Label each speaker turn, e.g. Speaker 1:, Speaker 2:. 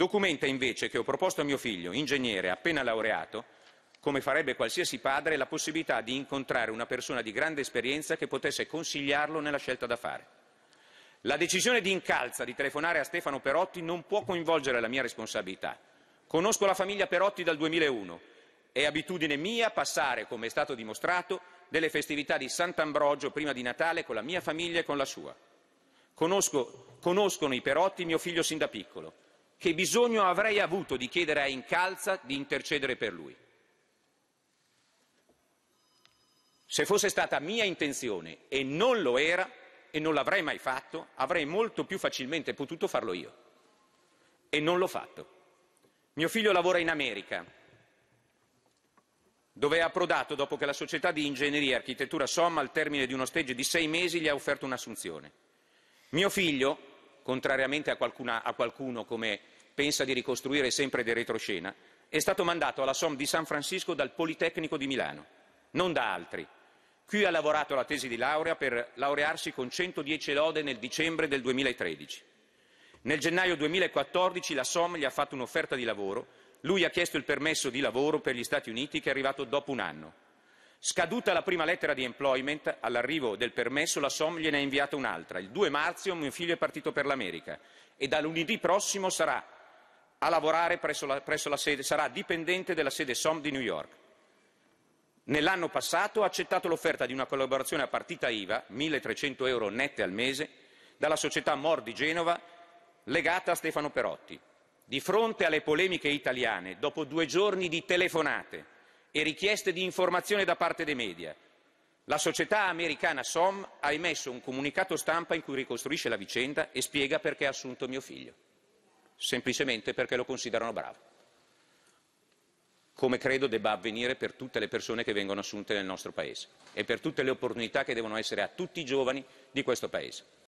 Speaker 1: Documenta invece che ho proposto a mio figlio, ingegnere appena laureato, come farebbe qualsiasi padre, la possibilità di incontrare una persona di grande esperienza che potesse consigliarlo nella scelta da fare. La decisione di incalza di telefonare a Stefano Perotti non può coinvolgere la mia responsabilità. Conosco la famiglia Perotti dal 2001. È abitudine mia passare, come è stato dimostrato, delle festività di Sant'Ambrogio prima di Natale con la mia famiglia e con la sua. Conosco, conoscono i Perotti mio figlio sin da piccolo che bisogno avrei avuto di chiedere a Incalza di intercedere per lui. Se fosse stata mia intenzione e non lo era, e non l'avrei mai fatto, avrei molto più facilmente potuto farlo io. E non l'ho fatto. Mio figlio lavora in America, dove è approdato dopo che la società di ingegneria e architettura Somma, al termine di uno stage di sei mesi, gli ha offerto un'assunzione. Mio figlio, contrariamente a, qualcuna, a qualcuno come pensa di ricostruire sempre di retroscena, è stato mandato alla SOM di San Francisco dal Politecnico di Milano, non da altri. Qui ha lavorato la tesi di laurea per laurearsi con 110 lode nel dicembre del 2013. Nel gennaio 2014 la SOM gli ha fatto un'offerta di lavoro, lui ha chiesto il permesso di lavoro per gli Stati Uniti che è arrivato dopo un anno. Scaduta la prima lettera di employment, all'arrivo del permesso la SOM gliene ha inviata un'altra. Il 2 marzo mio figlio è partito per l'America e da lunedì prossimo sarà a lavorare presso la, presso la sede, sarà dipendente della sede SOM di New York. Nell'anno passato ha accettato l'offerta di una collaborazione a partita IVA, 1.300 euro nette al mese, dalla società Mor di Genova, legata a Stefano Perotti. Di fronte alle polemiche italiane, dopo due giorni di telefonate e richieste di informazione da parte dei media, la società americana SOM ha emesso un comunicato stampa in cui ricostruisce la vicenda e spiega perché ha assunto mio figlio semplicemente perché lo considerano bravo, come credo debba avvenire per tutte le persone che vengono assunte nel nostro Paese e per tutte le opportunità che devono essere a tutti i giovani di questo Paese.